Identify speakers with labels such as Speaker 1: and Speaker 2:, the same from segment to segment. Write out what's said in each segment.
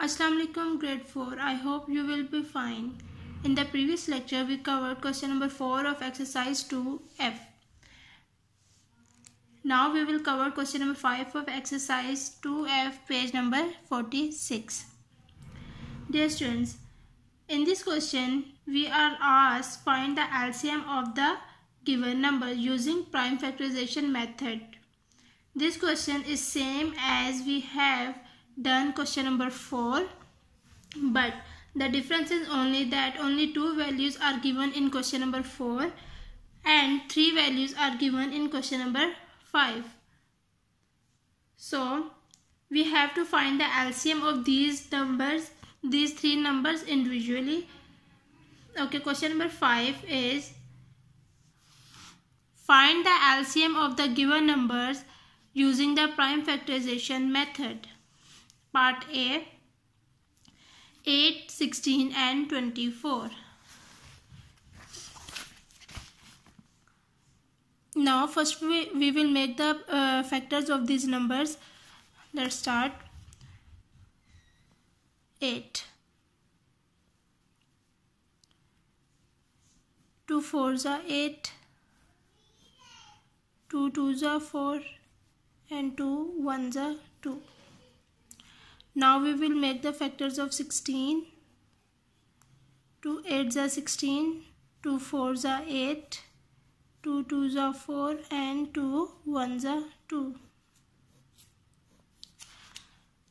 Speaker 1: Assalamualaikum grade 4 I hope you will be fine in the previous lecture we covered question number 4 of exercise 2f now we will cover question number 5 of exercise 2f page number 46 dear students in this question we are asked find the LCM of the given number using prime factorization method this question is same as we have done question number 4 but the difference is only that only two values are given in question number 4 and three values are given in question number 5 so we have to find the LCM of these numbers these three numbers individually okay question number 5 is find the LCM of the given numbers using the prime factorization method part A 8, 16 and 24. Now first we, we will make the uh, factors of these numbers. Let's start. 8. 2 fours are 8. 2 twos are 4 and 2 ones are 2. Now we will make the factors of 16. 2 8s are 16, 2 4s are 8, 2 2s are 4 and 2 1s are 2.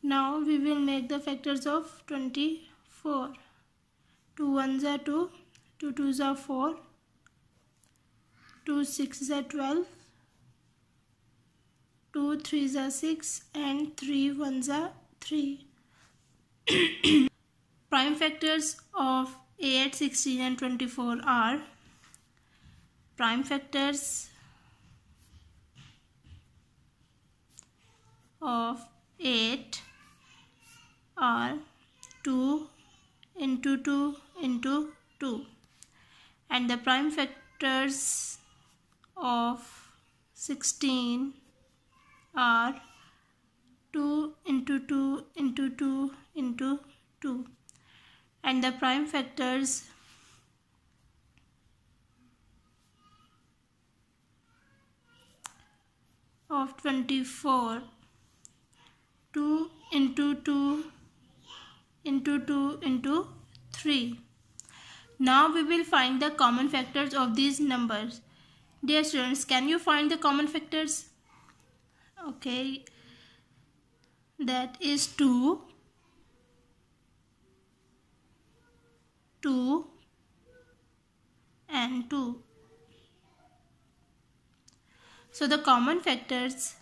Speaker 1: Now we will make the factors of 24. 2 1s are 2, 2 2s are 4, 2 6s are 12, 2 3s are 6 and 3 1s are 3. Prime factors of 8, 16 and 24 are prime factors of 8 are 2 into 2 into 2 and the prime factors of 16 are 2 into 2 into 2 into 2 and the prime factors of 24 2 into 2 into 2 into 3 now we will find the common factors of these numbers dear students can you find the common factors okay that is 2 2 and 2 so the common factors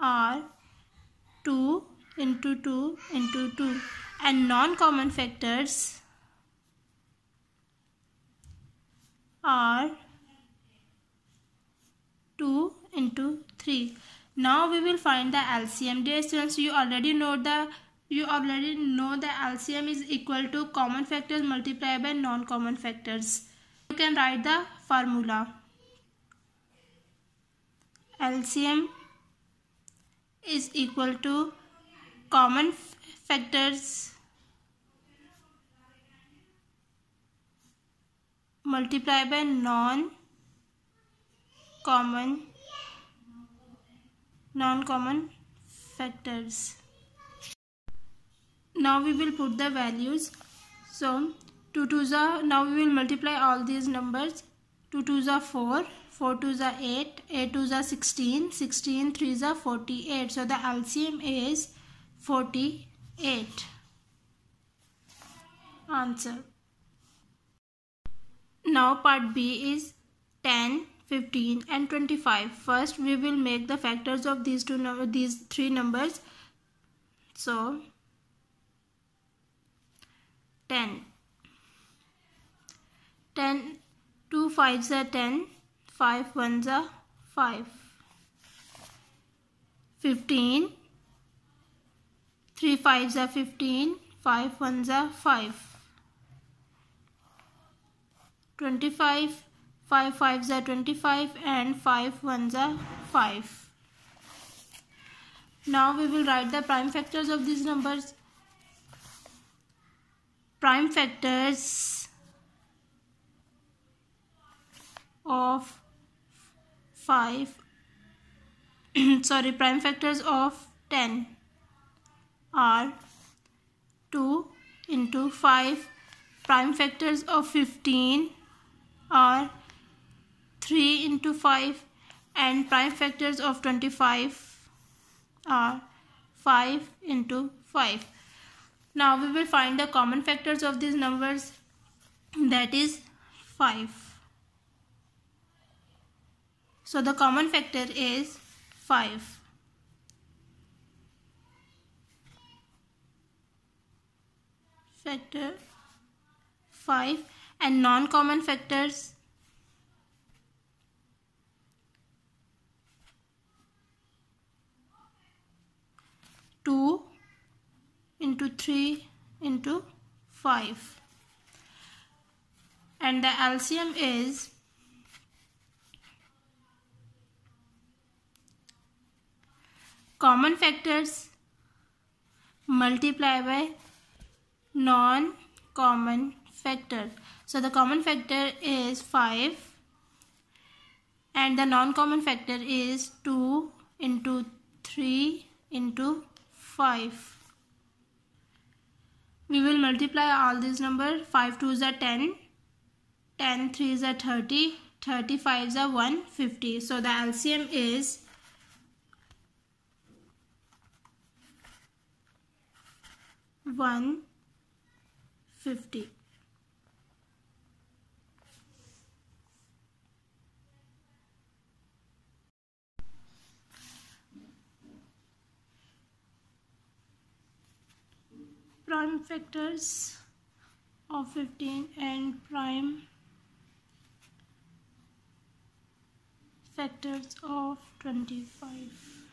Speaker 1: are 2 into 2 into 2 and non-common factors are 3 now we will find the LCM dear students you already know the you already know the LCM is equal to common factors multiplied by non-common factors you can write the formula LCM is equal to common factors multiplied by non common non-common factors. Now we will put the values. So 2 2s are, now we will multiply all these numbers. 2 2s are 4, 4 2s are 8, 8 2s are 16, 16 3s are 48. So the LCM is 48. Answer. Now part B is 10 15 and 25. First we will make the factors of these two these three numbers. So 10 10 2 fives are 10 5 ones are 5 15 3 fives are 15 5 ones are 5 25 5 5s are 25 and 5 1s are 5. Now we will write the prime factors of these numbers. Prime factors of 5 sorry prime factors of 10 are 2 into 5 prime factors of 15 are 3 into 5 and prime factors of 25 are 5 into 5. Now we will find the common factors of these numbers that is 5. So the common factor is 5. Factor 5 and non-common factors 2 into 3 into 5 and the LCM is common factors multiply by non common factor so the common factor is 5 and the non common factor is 2 into 3 into 5 we will multiply all these numbers 5 2s are 10 10 3s are 30 35s are 150 so the LCM is 150 prime factors of 15 and prime factors of 25